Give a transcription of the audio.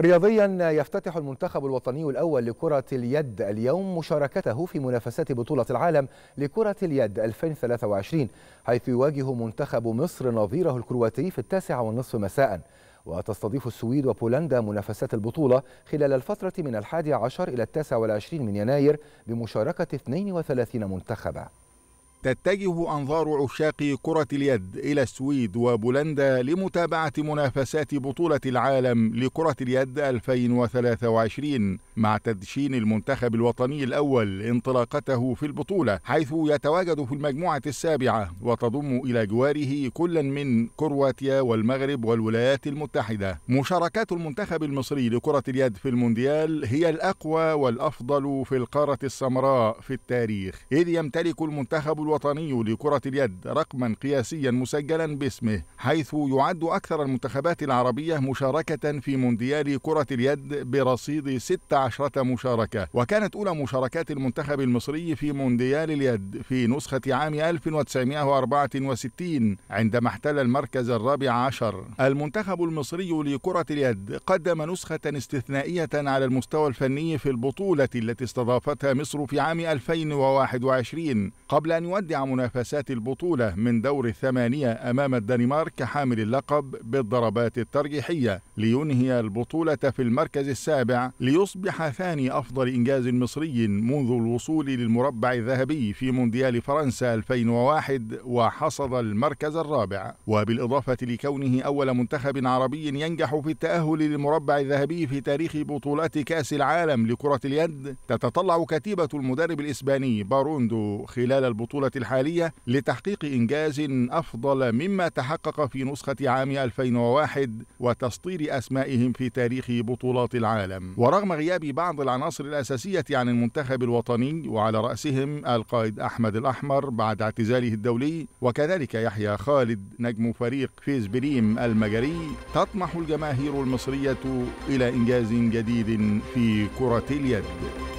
رياضيا يفتتح المنتخب الوطني الأول لكرة اليد اليوم مشاركته في منافسات بطولة العالم لكرة اليد 2023 حيث يواجه منتخب مصر نظيره الكرواتي في التاسعة والنصف مساء وتستضيف السويد وبولندا منافسات البطولة خلال الفترة من الحادي عشر إلى التاسع والعشرين من يناير بمشاركة 32 منتخباً تتجه أنظار عشاق كرة اليد إلى السويد وبولندا لمتابعة منافسات بطولة العالم لكرة اليد 2023 مع تدشين المنتخب الوطني الأول انطلاقته في البطولة حيث يتواجد في المجموعة السابعة وتضم إلى جواره كل من كرواتيا والمغرب والولايات المتحدة مشاركات المنتخب المصري لكرة اليد في المونديال هي الأقوى والأفضل في القارة السمراء في التاريخ إذ يمتلك المنتخب الوطني لكرة اليد رقما قياسيا مسجلا باسمه حيث يعد أكثر المنتخبات العربية مشاركة في مونديال كرة اليد برصيد 16 عشرة مشاركة وكانت أولى مشاركات المنتخب المصري في مونديال اليد في نسخة عام 1964 عندما احتل المركز الرابع عشر المنتخب المصري لكرة اليد قدم نسخة استثنائية على المستوى الفني في البطولة التي استضافتها مصر في عام 2021 قبل أن يودع منافسات البطولة من دور الثمانية أمام الدنمارك حامل اللقب بالضربات الترجيحية لينهي البطولة في المركز السابع ليصبح ثاني أفضل إنجاز مصري منذ الوصول للمربع الذهبي في مونديال فرنسا 2001 وحصد المركز الرابع وبالإضافة لكونه أول منتخب عربي ينجح في التأهل للمربع الذهبي في تاريخ بطولات كأس العالم لكرة اليد تتطلع كتيبة المدرب الإسباني باروندو خلال البطولة الحالية لتحقيق إنجاز أفضل مما تحقق في نسخة عام 2001 وتسطير أسمائهم في تاريخ بطولات العالم ورغم غياب غياب بعض العناصر الأساسية عن المنتخب الوطني وعلى رأسهم القائد أحمد الأحمر بعد اعتزاله الدولي وكذلك يحيى خالد نجم فريق فيز بريم المجري تطمح الجماهير المصرية إلى إنجاز جديد في كرة اليد